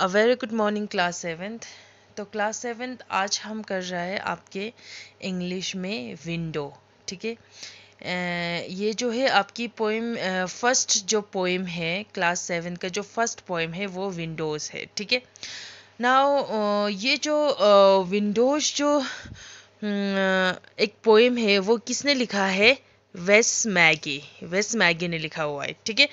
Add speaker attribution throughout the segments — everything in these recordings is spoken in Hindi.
Speaker 1: अ very good morning class seventh तो क्लास सेवेंथ आज हम कर रहा है आपके इंग्लिश में विंडो ठीक है ये जो है आपकी पोइम फर्स्ट जो पोइम है क्लास सेवन का जो फर्स्ट पोइम है वो विंडोज़ है ठीक है नाउ ये जो विंडोज़ जो हम्म, एक पोइम है वो किसने लिखा है वेस मैगी वेस मैगी ने लिखा हुआ है ठीक है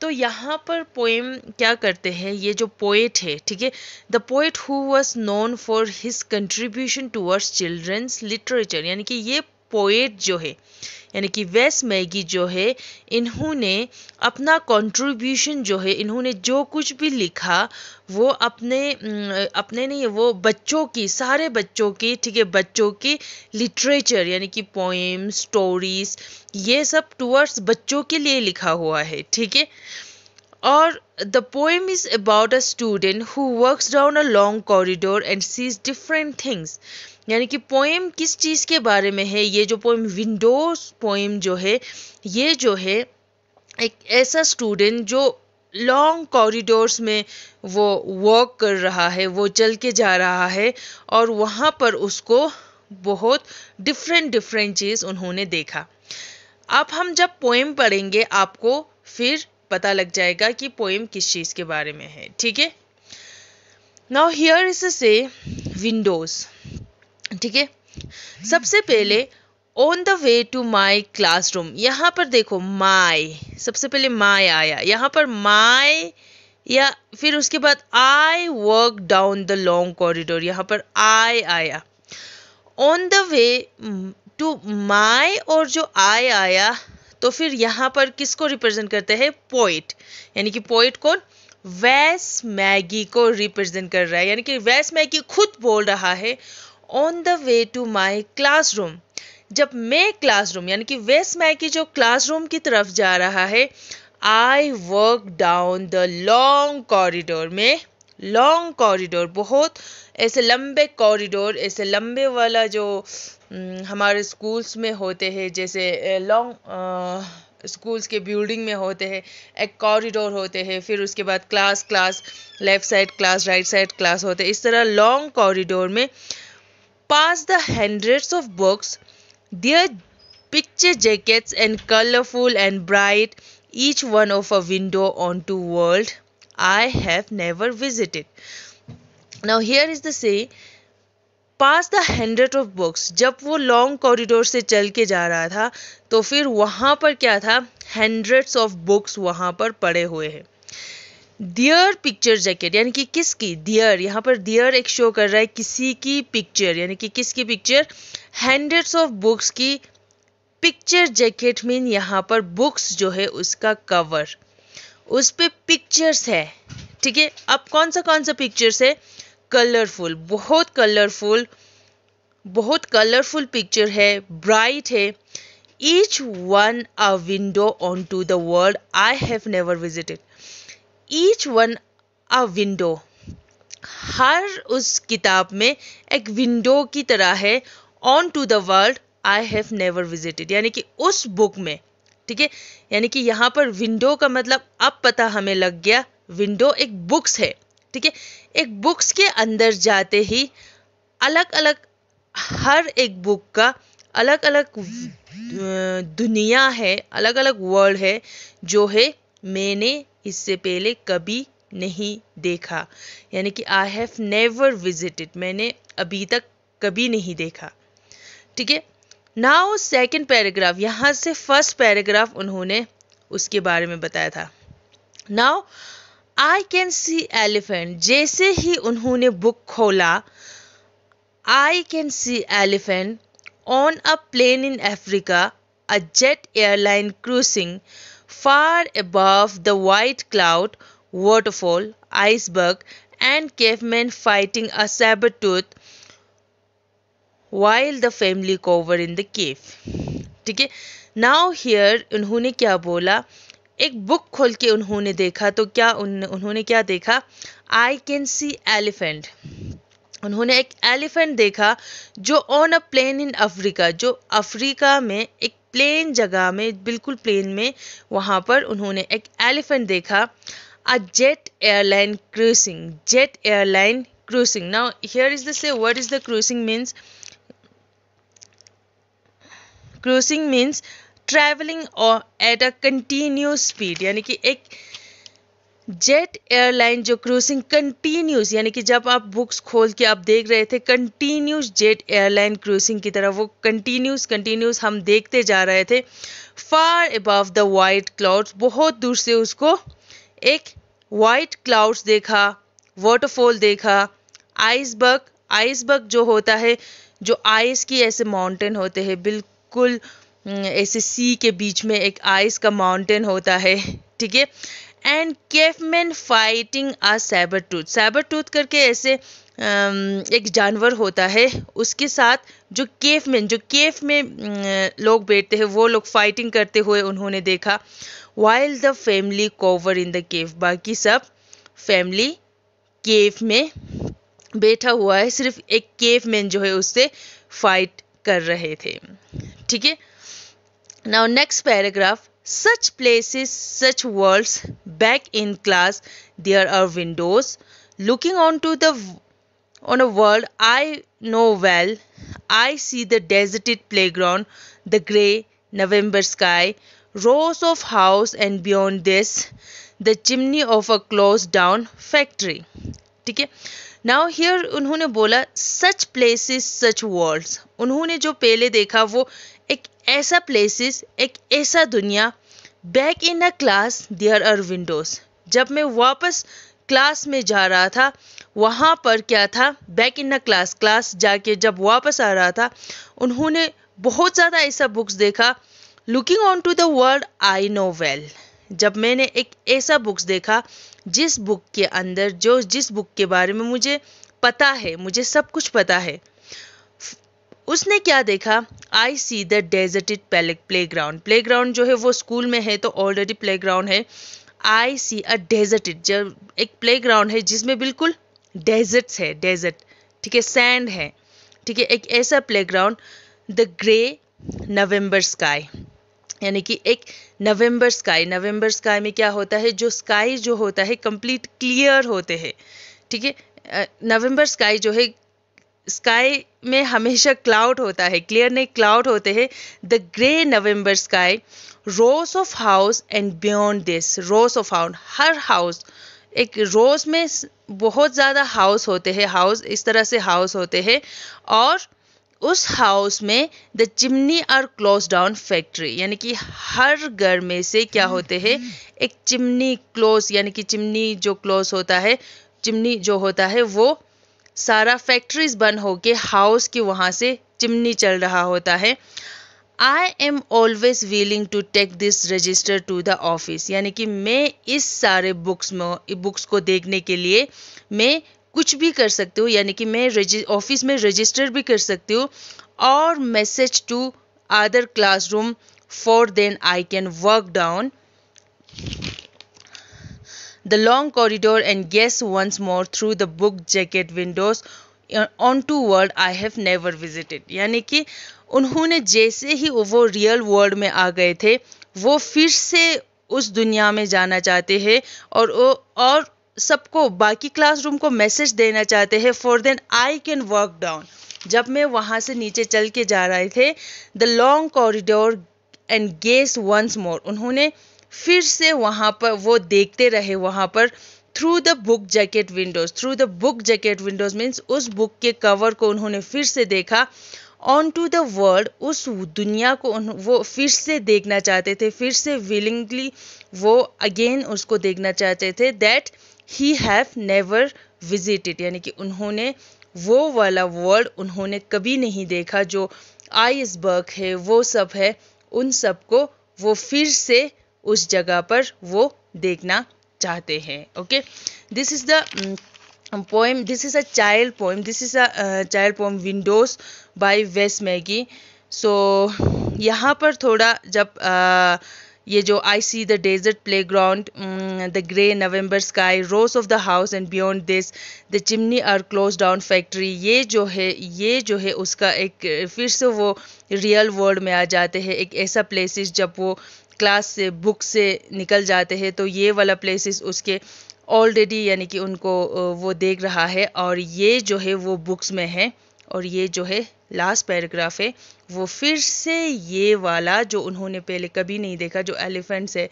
Speaker 1: तो यहाँ पर पोएम क्या करते हैं ये जो पोएट है ठीक है the poet who was known for his contribution towards children's literature यानी कि ये पोएट जो है यानी कि वेस मैगी जो है इन्होंने अपना कंट्रीब्यूशन जो है इन्होंने जो कुछ भी लिखा वो अपने अपने नहीं वो बच्चों की सारे बच्चों की ठीक है बच्चों की लिटरेचर यानी कि पोएम स्टोरीज ये सब टूवर्ड्स बच्चों के लिए लिखा हुआ है ठीक है और the poem is about a student who works down a long corridor and sees different things यानी कि पोएम किस चीज़ के बारे में है ये जो पोएम विंडोज पोएम जो है ये जो है एक ऐसा स्टूडेंट जो लॉन्ग कॉरिडोर्स में वो वॉक कर रहा है वो चल के जा रहा है और वहाँ पर उसको बहुत डिफरेंट डिफरेंट चीज़ उन्होंने देखा अब हम जब पोएम पढ़ेंगे आपको फिर पता लग जाएगा कि पोएम किस चीज़ के बारे में है ठीक है now here is say windows ठीक है सबसे पहले on the way to my classroom यहाँ पर देखो माई सबसे पहले माई आया यहाँ पर माई या फिर उसके बाद I work down the long corridor यहाँ पर आई आया on the way to my और जो आई आया तो फिर यहाँ पर किसको रिप्रेजेंट करते हैं पोइट यानी कि पोइट कौन वैस मैगी को रिप्रेजेंट कर रहा है यानी कि वैस मैगी खुद बोल रहा है on the way to my classroom जब मैं क्लासरूम यानी कि वेस्ट माई की जो क्लासरूम की तरफ जा रहा है I work down the long corridor में लॉन्ग कॉरिडोर बहुत ऐसे लंबे कॉरिडोर ऐसे लंबे वाला जो हम्म, हमारे स्कूल्स में होते हैं जैसे लॉन्ग स्कूल्स के बिल्डिंग में होते हैं एक कॉरिडोर होते हैं फिर उसके बाद class class left side class right side class होते हैं इस तरह लॉन्ग कॉरिडोर में past the hundreds of books, their picture jackets and colorful and bright, each one of a window onto world I have never visited. Now here is the say past the hundred of books जब वो लॉन्ग कॉरिडोर से चल के जा रहा था तो फिर वहाँ पर क्या था हंड्रेड्स ऑफ बुक्स वहाँ पर पड़े हुए हैं दियर पिक्चर जैकेट यानी कि किसकी दियर यहाँ पर दियर एक शो कर रहा है किसी की पिक्चर यानी कि किसकी पिक्चर हंड्रेड्स ऑफ बुक्स की पिक्चर जैकेट मीन यहाँ पर बुक्स जो है उसका कवर उस पर पिक्चर्स है ठीक है अब कौन सा कौन सा पिक्चर्स है कलरफुल बहुत कलरफुल बहुत कलरफुल पिक्चर है ब्राइट है each one a window on to the world I have never visited each one a window हर उस किताब में एक विंडो की तरह है on to the world I have never visited यानी कि उस बुक में ठीक है यानी कि यहाँ पर विंडो का मतलब अब पता हमें लग गया विंडो एक बुक्स है ठीक है एक बुक्स के अंदर जाते ही अलग अलग हर एक बुक का अलग अलग दुनिया है अलग अलग वर्ल्ड है जो है मैंने इससे पहले कभी नहीं देखा यानी कि आई हैव नेवर विजिटेड मैंने अभी तक कभी नहीं देखा ठीक है नाउ सेकेंड पैराग्राफ यहाँ से फर्स्ट पैराग्राफ उन्होंने उसके बारे में बताया था now I can see elephant जैसे ही उन्होंने बुक खोला I can see elephant on a plane in Africa a jet airline cruising far above the white cloud, waterfall, iceberg, and cavemen fighting a saber tooth while the family cover in the cave. ठीक है नाउ हियर उन्होंने क्या बोला एक बुक खोल के उन्होंने देखा तो क्या उन, उन्होंने क्या देखा आई कैन सी एलिफेंट उन्होंने एक एलिफेंट देखा जो on a plane in Africa जो अफ्रीका में एक प्लेन जगह में बिल्कुल प्लेन में वहाँ पर उन्होंने एक एलिफेंट देखा a jet airline cruising jet airline cruising now here is the say word is the cruising means cruising means travelling or at a continuous speed यानी कि एक जेट एयरलाइन जो क्रूजिंग कंटिन्यूस यानी कि जब आप बुक्स खोल के आप देख रहे थे कंटिन्यूस जेट एयरलाइन क्रूजिंग की तरह वो कंटिन्यूस कंटिन्यूस हम देखते जा रहे थे far above the white clouds बहुत दूर से उसको एक वाइट क्लाउड्स देखा वाटरफॉल देखा आइसबर्ग आइसबर्ग जो होता है जो आइस की ऐसे माउंटेन होते हैं बिल्कुल ऐसे सी के बीच में एक आइस का माउंटेन होता है ठीक है and cavemen fighting a sabre tooth sabre tooth करके ऐसे एक जानवर होता है उसके साथ जो केफ मैन जो केफ में लोग बैठते हैं वो लोग फाइटिंग करते हुए उन्होंने देखा while the family cower in the cave बाकी सब फैमिली केव में बैठा हुआ है सिर्फ एक केव मैन जो है उससे फाइट कर रहे थे ठीक है now next paragraph such places, such worlds. Back in class, there are windows. Looking onto the on a world I know well, I see the deserted playground, the gray November sky, rows of house, and beyond this, the chimney of a closed down factory. ठीक है नाउ हियर उन्होंने बोला सच प्लेसेस सच वर्ल्ड्स उन्होंने जो पहले देखा वो एक ऐसा प्लेसेस एक ऐसा दुनिया back in a class there are windows जब मैं वापस क्लास में जा रहा था वहाँ पर क्या था back in a class class जाके जब वापस आ रहा था उन्होंने बहुत ज़्यादा ऐसा बुक्स देखा looking on to the world I know well जब मैंने एक ऐसा बुक्स देखा जिस बुक के अंदर जो जिस बुक के बारे में मुझे पता है मुझे सब कुछ पता है उसने क्या देखा I see the deserted playground playground जो है वो स्कूल में है तो ऑलरेडी प्ले ग्राउंड है आई सी अ डेजर्टेड जब एक प्ले ग्राउंड है जिसमें बिल्कुल डेजर्ट्स है डेजर्ट ठीक है सैंड है ठीक है एक ऐसा playground the grey November sky यानी कि एक नवंबर स्काई नवंबर स्काई में क्या होता है जो स्काई जो होता है कंप्लीट क्लियर होते हैं ठीक है नवंबर स्काई जो है स्काई में हमेशा क्लाउड होता है क्लियर नहीं क्लाउड होते हैं the grey November sky rows of house and beyond this rows of house हर हाउस एक रोज में बहुत ज़्यादा हाउस होते हैं हाउस इस तरह से हाउस होते हैं और उस हाउस में the chimney are close down factory यानी कि हर घर में से क्या होते हैं एक चिमनी क्लोज यानी कि चिमनी जो क्लोज होता है चिमनी जो होता है वो सारा फैक्ट्रीज बंद होके हाउस की वहाँ से चिमनी चल रहा होता है I am always willing to take this register to the office यानी कि मैं इस सारे बुक्स में बुक्स को देखने के लिए मैं कुछ भी कर सकती हूँ यानी कि मैं ऑफिस में रजिस्टर भी कर सकती हूँ और message to other classroom for then I can work down the long corridor and gaze once more through the book jacket windows on to world I have never visited यानी कि उन्होंने जैसे ही वो रियल वर्ल्ड में आ गए थे वो फिर से उस दुनिया में जाना चाहते हैं और वो और सबको बाकी क्लासरूम को मैसेज देना चाहते हैं for then I can work down जब मैं वहाँ से नीचे चल के जा रहे थे the long corridor and gaze once more उन्होंने फिर से वहाँ पर वो देखते रहे वहाँ पर through the book jacket windows through the book jacket windows means उस बुक के कवर को उन्होंने फिर से देखा ऑन टू द वर्ल्ड उस दुनिया को वो फिर से देखना चाहते थे फिर से विलिंगली वो अगेन उसको देखना चाहते थे that he have never visited यानी कि उन्होंने वो वाला वर्ल्ड उन्होंने कभी नहीं देखा जो आइसबर्ग है वो सब है उन सबको वो फिर से उस जगह पर वो देखना चाहते हैं okay this is the poem this is a child poem this is a child poem windows by Wes Magee so यहाँ पर थोड़ा जब uh, ये जो I see the desert playground the grey November sky rows of the house and beyond this the chimney are close down factory ये जो है ये जो है उसका एक फिर से वो रियल वर्ल्ड में आ जाते हैं एक ऐसा प्लेसिस जब वो क्लास से बुक से निकल जाते हैं तो ये वाला प्लेसेस उसके ऑलरेडी यानी कि उनको वो देख रहा है और ये जो है वो बुक्स में है और ये जो है लास्ट पैराग्राफ है वो फिर से ये वाला जो उन्होंने पहले कभी नहीं देखा जो एलिफेंट्स है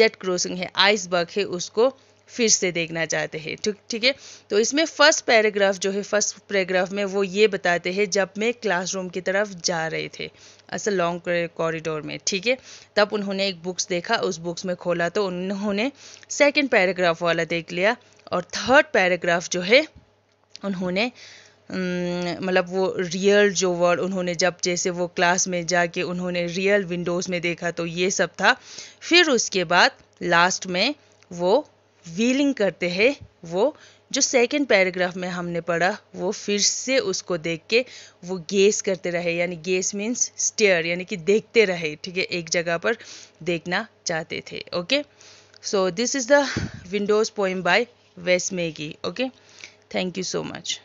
Speaker 1: जेट क्रॉसिंग है आइसबर्ग है उसको फिर से देखना चाहते हैं ठीक ठीक है तो इसमें फर्स्ट पैराग्राफ जो है फर्स्ट पैराग्राफ में वो ये बताते हैं जब मैं क्लासरूम की तरफ जा रहे थे ऐसा लॉन्ग कॉरिडोर में ठीक है तब उन्होंने एक बुक्स देखा उस बुक्स में खोला तो उन्होंने सेकेंड पैराग्राफ वाला देख लिया और थर्ड पैराग्राफ जो है उन्होंने मतलब वो रियल जो वर्ड उन्होंने जब जैसे वो क्लास में जाके उन्होंने रियल विंडोज़ में देखा तो ये सब था फिर उसके बाद लास्ट में वो व्हीलिंग करते हैं वो जो सेकंड पैराग्राफ में हमने पढ़ा वो फिर से उसको देख के वो गेस करते रहे यानी गेस मीन्स स्टेयर यानी कि देखते रहे ठीक है एक जगह पर देखना चाहते थे okay so this is the windows poem by Wes Magee okay thank you so much